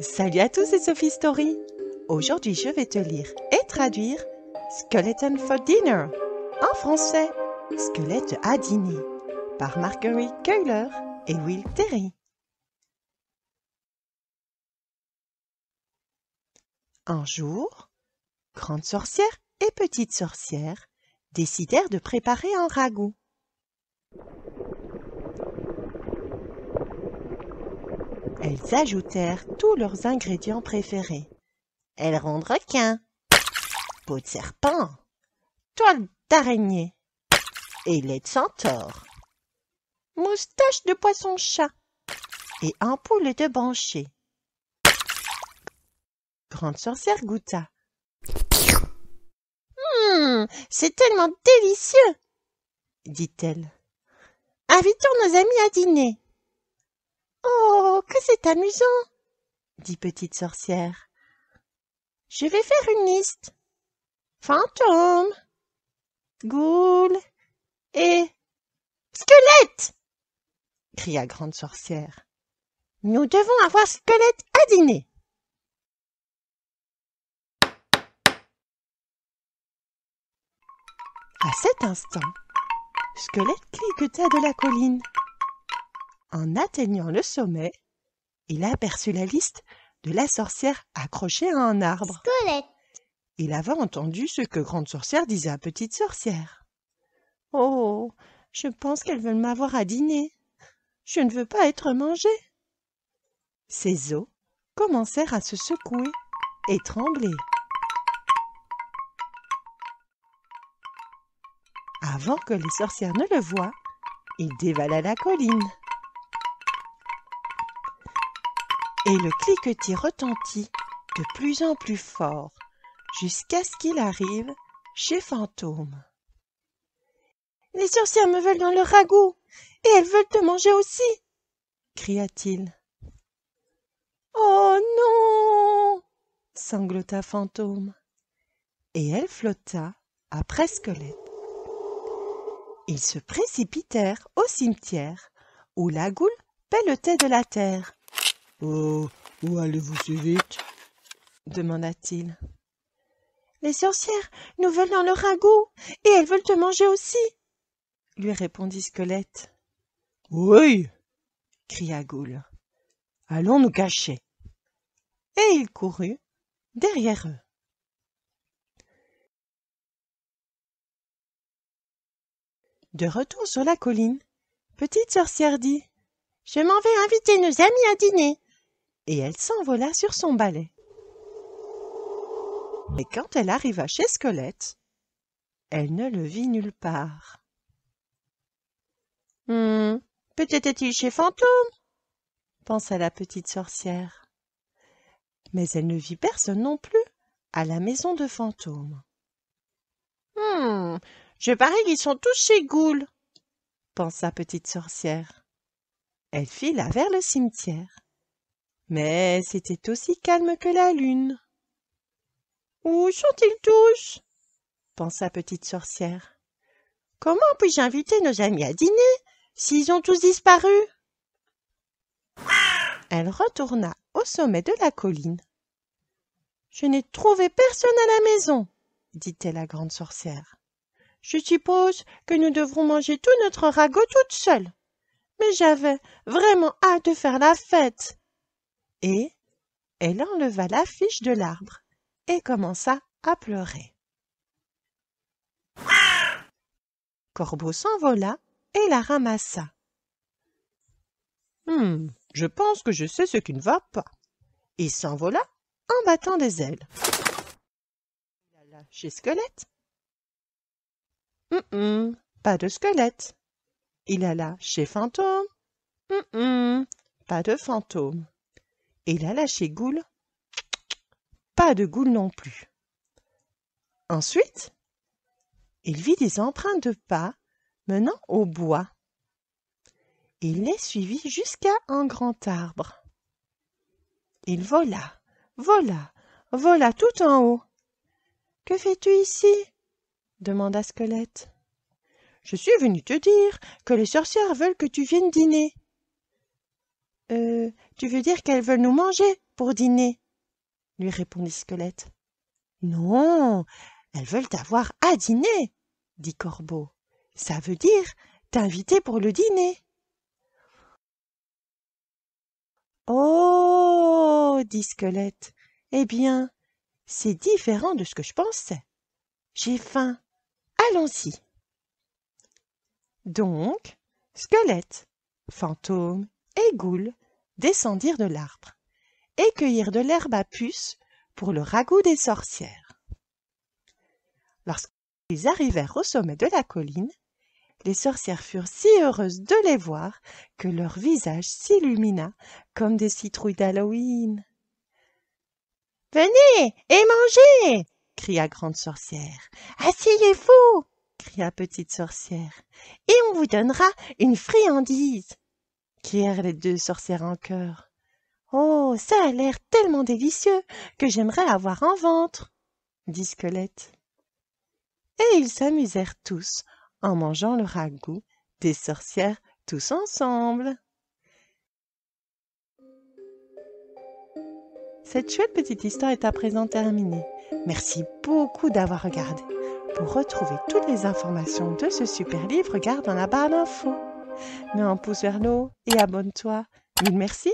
Salut à tous, c'est Sophie Story. Aujourd'hui, je vais te lire et traduire Skeleton for Dinner en français, Squelette à dîner par Marguerite Keuler et Will Terry. Un jour, grande sorcière et petite sorcière décidèrent de préparer un ragoût. elles ajoutèrent tous leurs ingrédients préférés. Elle de requin, peau de serpent, toile d'araignée et lait de centaure, moustache de poisson-chat et ampoule de brancher. Grande sorcière goûta. Hum, c'est tellement délicieux, dit-elle. Invitons nos amis à dîner. Oh que c'est amusant dit Petite Sorcière. Je vais faire une liste. Fantôme, goule et squelette cria Grande Sorcière. Nous devons avoir squelette à dîner. À cet instant, Squelette cliqueta de la colline en atteignant le sommet il aperçut la liste de la sorcière accrochée à un arbre squelette il avait entendu ce que grande sorcière disait à petite sorcière oh je pense qu'elles veulent m'avoir à dîner je ne veux pas être mangée ses os commencèrent à se secouer et trembler avant que les sorcières ne le voient il dévala la colline et le cliquetis retentit de plus en plus fort jusqu'à ce qu'il arrive chez Fantôme. Les sorcières me veulent dans le ragoût et elles veulent te manger aussi cria-t-il. Oh non sanglota Fantôme. Et elle flotta après Squelette. Ils se précipitèrent au cimetière où la goule pelletait de la terre. Oh, où allez-vous si vite demanda-t-il. Les sorcières nous veulent dans le ragoût, et elles veulent te manger aussi, lui répondit Squelette. Oui, cria Goule. Allons nous cacher. Et il courut derrière eux. De retour sur la colline, Petite sorcière dit Je m'en vais inviter nos amis à dîner et elle s'envola sur son balai. Mais quand elle arriva chez Squelette, elle ne le vit nulle part. Hum, peut-être est-il chez Fantôme pensa la petite sorcière. Mais elle ne vit personne non plus à la maison de Fantôme. Hum, je parie qu'ils sont tous chez Goule, pensa petite sorcière. Elle fila vers le cimetière mais c'était aussi calme que la lune. Où sont-ils tous pensa Petite Sorcière. Comment puis-je inviter nos amis à dîner s'ils ont tous disparu Elle retourna au sommet de la colline. Je n'ai trouvé personne à la maison, dit-elle à Grande Sorcière. Je suppose que nous devrons manger tout notre ragot toute seule. Mais j'avais vraiment hâte de faire la fête et elle enleva l'affiche de l'arbre et commença à pleurer. Corbeau s'envola et la ramassa. Hum, je pense que je sais ce qui ne va pas. Il s'envola en battant des ailes. Il alla chez Squelette. Hum hum, pas de squelette. Il alla chez Fantôme. Hum hum, pas de fantôme et la lâché Goule Pas de Goule non plus. Ensuite, il vit des empreintes de pas menant au bois. Il les suivit jusqu'à un grand arbre. Il vola, vola, vola tout en haut. Que fais-tu ici demanda Squelette. Je suis venu te dire que les sorcières veulent que tu viennes dîner, euh, tu veux dire qu'elles veulent nous manger pour dîner lui répondit Squelette. Non, elles veulent t'avoir à dîner, dit Corbeau. Ça veut dire t'inviter pour le dîner. Oh, dit Squelette. Eh bien, c'est différent de ce que je pensais. J'ai faim. Allons-y. Donc, Squelette, fantôme et descendirent de l'arbre et cueillirent de l'herbe à puce pour le ragoût des sorcières lorsqu'ils arrivèrent au sommet de la colline les sorcières furent si heureuses de les voir que leur visage s'illumina comme des citrouilles d'halloween venez et mangez cria grande sorcière asseyez-vous cria petite sorcière et on vous donnera une friandise les deux sorcières en chœur. Oh ça a l'air tellement délicieux que j'aimerais avoir un ventre dit Squelette. Et ils s'amusèrent tous en mangeant le ragoût des sorcières tous ensemble. Cette chouette petite histoire est à présent terminée. Merci beaucoup d'avoir regardé. Pour retrouver toutes les informations de ce super livre, regarde dans la barre d'infos mets un pouce vers le haut et abonne-toi. Mille merci.